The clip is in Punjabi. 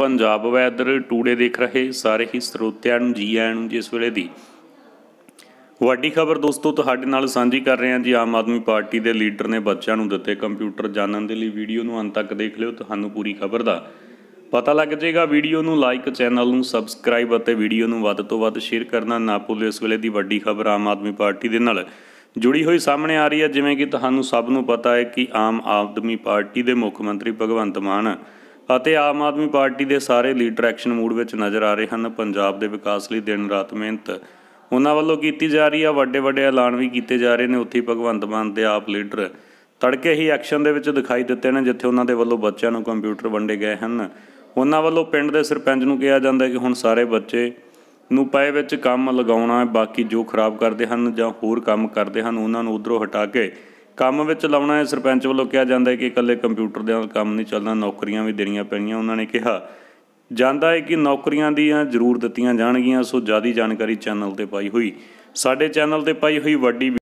ਪੰਜਾਬ ਵੈਦਰ ਟੂਡੇ ਦੇਖ ਰਹੇ ਸਾਰੇ ਹੀ ਸਰੋਤਿਆਂ ਨੂੰ ਜੀ ਆਇਆਂ ਨੂੰ ਜਿਸ ਵੇਲੇ ਦੀ ਵੱਡੀ ਖਬਰ ਦੋਸਤੋ ਤੁਹਾਡੇ ਨਾਲ ਸਾਂਝੀ ਕਰ ਰਹੇ ਹਾਂ ਜੀ ਆਮ ਆਦਮੀ ਪਾਰਟੀ ਦੇ ਲੀਡਰ ਨੇ ਬੱਚਿਆਂ ਨੂੰ ਦਿੱਤੇ ਕੰਪਿਊਟਰ ਜਾਣਨ ਦੇ ਲਈ ਵੀਡੀਓ ਨੂੰ ਅੰਤ ਤੱਕ ਦੇਖ ਲਿਓ ਤੁਹਾਨੂੰ ਪੂਰੀ ਖਬਰ ਦਾ ਪਤਾ ਲੱਗ ਜਾਏਗਾ ਵੀਡੀਓ ਨੂੰ ਲਾਈਕ ਚੈਨਲ ਨੂੰ ਸਬਸਕ੍ਰਾਈਬ ਅਤੇ ਵੀਡੀਓ ਨੂੰ ਵੱਧ ਤੋਂ ਵੱਧ ਸ਼ੇਅਰ ਕਰਨਾ ਨਾ ਭੁੱਲਿਓ ਇਸ ਵੇਲੇ ਦੀ ਵੱਡੀ ਖਬਰ ਆਮ ਆਦਮੀ ਪਾਰਟੀ ਦੇ ਨਾਲ ਜੁੜੀ ਹੋਈ ਸਾਹਮਣੇ ਆ ਰਹੀ ਹੈ ਜਿਵੇਂ ਕਿ ਤੁਹਾਨੂੰ ਸਭ ਨੂੰ ਪਤਾ ਹੈ ਕਿ ਆਮ ਆਦਮੀ ਪਾਰਟੀ ਦੇ ਮੁੱਖ ਮੰਤਰੀ ਭਗਵੰਤ ਮਾਨ ਅਤੇ ਆਮ ਆਦਮੀ ਪਾਰਟੀ ਦੇ ਸਾਰੇ ਲੀਡਰ ਐਕਸ਼ਨ ਮੂਡ ਵਿੱਚ ਨਜ਼ਰ ਆ ਰਹੇ ਹਨ ਪੰਜਾਬ ਦੇ ਵਿਕਾਸ ਲਈ ਦਿਨ ਰਾਤ ਮਿਹਨਤ ਉਹਨਾਂ ਵੱਲੋਂ ਕੀਤੀ ਜਾ ਰਹੀ ਆ ਵੱਡੇ ਵੱਡੇ ਐਲਾਨ ਵੀ ਕੀਤੇ ਜਾ ਰਹੇ ਨੇ ਉੱਥੇ ਭਗਵੰਤ ਮਾਨ ਦੇ ਆਪ ਲੀਡਰ ਤੜਕੇ ਹੀ ਐਕਸ਼ਨ ਦੇ ਵਿੱਚ ਦਿਖਾਈ ਦਿੱਤੇ ਨੇ ਜਿੱਥੇ ਉਹਨਾਂ ਦੇ ਵੱਲੋਂ ਬੱਚਿਆਂ ਨੂੰ ਕੰਪਿਊਟਰ ਵੰਡੇ ਗਏ ਹਨ ਉਹਨਾਂ ਵੱਲੋਂ ਪਿੰਡ ਦੇ ਸਰਪੰਚ ਨੂੰ ਕਿਹਾ ਜਾਂਦਾ ਕਿ ਹੁਣ ਸਾਰੇ ਬੱਚੇ ਨੂੰ ਪਏ ਵਿੱਚ ਕੰਮ ਲਗਾਉਣਾ ਹੈ ਬਾਕੀ ਜੋ ਖਰਾਬ ਕਰਦੇ ਹਨ ਜਾਂ ਹੋਰ ਕੰਮ ਕਰਦੇ ਹਨ ਉਹਨਾਂ ਨੂੰ ਉਧਰੋਂ ਹਟਾ ਕੇ ਕੰਮ ਵਿੱਚ ਲਾਉਣਾ ਹੈ ਸਰਪੰਚ ਵੱਲੋਂ ਕਿਹਾ ਜਾਂਦਾ ਹੈ ਕਿ ਇਕੱਲੇ ਕੰਪਿਊਟਰ ਦੇ ਨਾਲ ਕੰਮ ਨਹੀਂ ਚੱਲਣਾ ਨੌਕਰੀਆਂ ਵੀ ਦੇਣੀਆਂ ਪੈਣੀਆਂ ਉਹਨਾਂ ਨੇ ਕਿਹਾ ਜਾਂਦਾ ਹੈ ਕਿ ਨੌਕਰੀਆਂ ਦੀਆਂ ਜ਼ਰੂਰ ਦਿੱਤੀਆਂ ਜਾਣਗੀਆਂ ਸੋ ਜਿਆਦਾ ਜਾਣਕਾਰੀ ਚੈਨਲ ਤੇ ਪਾਈ ਹੋਈ ਸਾਡੇ ਚੈਨਲ ਤੇ ਪਾਈ ਹੋਈ ਵੱਡੀ